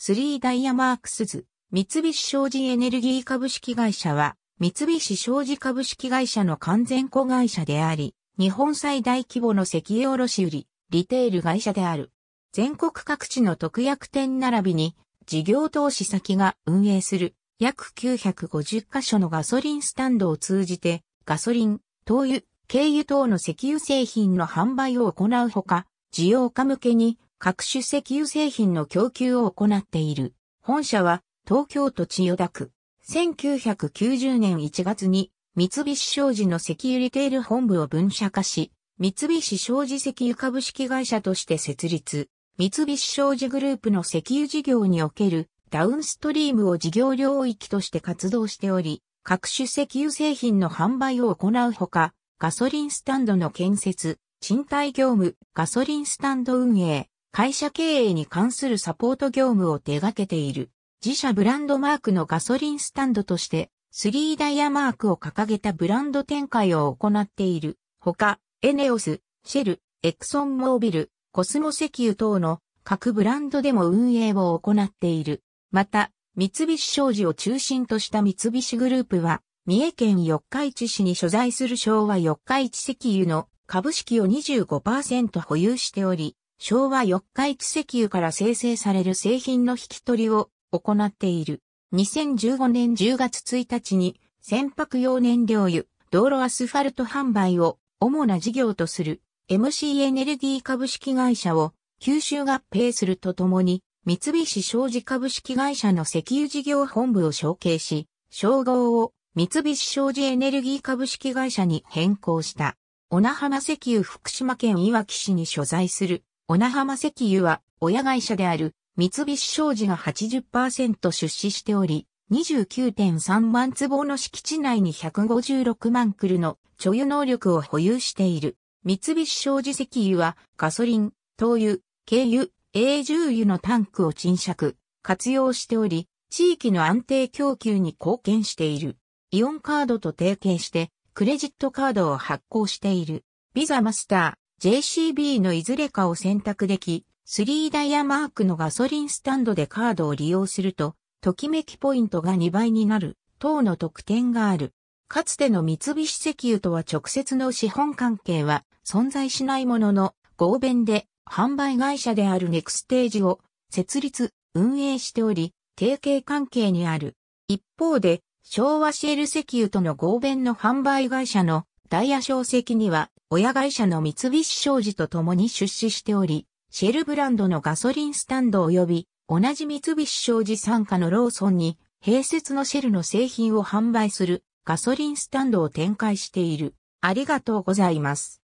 スリーダイヤマークスズ、三菱商事エネルギー株式会社は、三菱商事株式会社の完全子会社であり、日本最大規模の石油卸売、リテール会社である。全国各地の特約店並びに、事業投資先が運営する約950カ所のガソリンスタンドを通じて、ガソリン、灯油、軽油等の石油製品の販売を行うほか、事業家向けに各種石油製品の供給を行っている。本社は東京都千代田区。1990年1月に三菱商事の石油リテール本部を分社化し、三菱商事石油株式会社として設立。三菱商事グループの石油事業におけるダウンストリームを事業領域として活動しており、各種石油製品の販売を行うほか、ガソリンスタンドの建設、賃貸業務、ガソリンスタンド運営、会社経営に関するサポート業務を手掛けている。自社ブランドマークのガソリンスタンドとして、スリーダイヤマークを掲げたブランド展開を行っている。ほか、エネオス、シェル、エクソンモービル、コスモ石油等の各ブランドでも運営を行っている。また、三菱商事を中心とした三菱グループは、三重県四日市市に所在する昭和四日市石油の株式を25%保有しており、昭和四日市石油から生成される製品の引き取りを行っている。2015年10月1日に船舶用燃料油、道路アスファルト販売を主な事業とする MC エネルギー株式会社を吸収合併するとともに三菱商事株式会社の石油事業本部を承継し、称号を三菱商事エネルギー株式会社に変更した。小名浜石油福島県いわき市に所在する小名浜石油は親会社である三菱商事が80%出資しており、29.3万坪の敷地内に156万クルの貯油能力を保有している。三菱商事石油はガソリン、灯油、軽油、A 重油のタンクを沈借、活用しており、地域の安定供給に貢献している。イオンカードと提携して、クレジットカードを発行している。ビザマスター。JCB のいずれかを選択でき、3ダイヤマークのガソリンスタンドでカードを利用すると、ときめきポイントが2倍になる、等の特典がある。かつての三菱石油とは直接の資本関係は存在しないものの、合弁で販売会社であるネクステージを設立、運営しており、提携関係にある。一方で、昭和シェル石油との合弁の販売会社のダイヤ小石には親会社の三菱商事と共に出資しており、シェルブランドのガソリンスタンド及び、同じ三菱商事傘下のローソンに、併設のシェルの製品を販売するガソリンスタンドを展開している。ありがとうございます。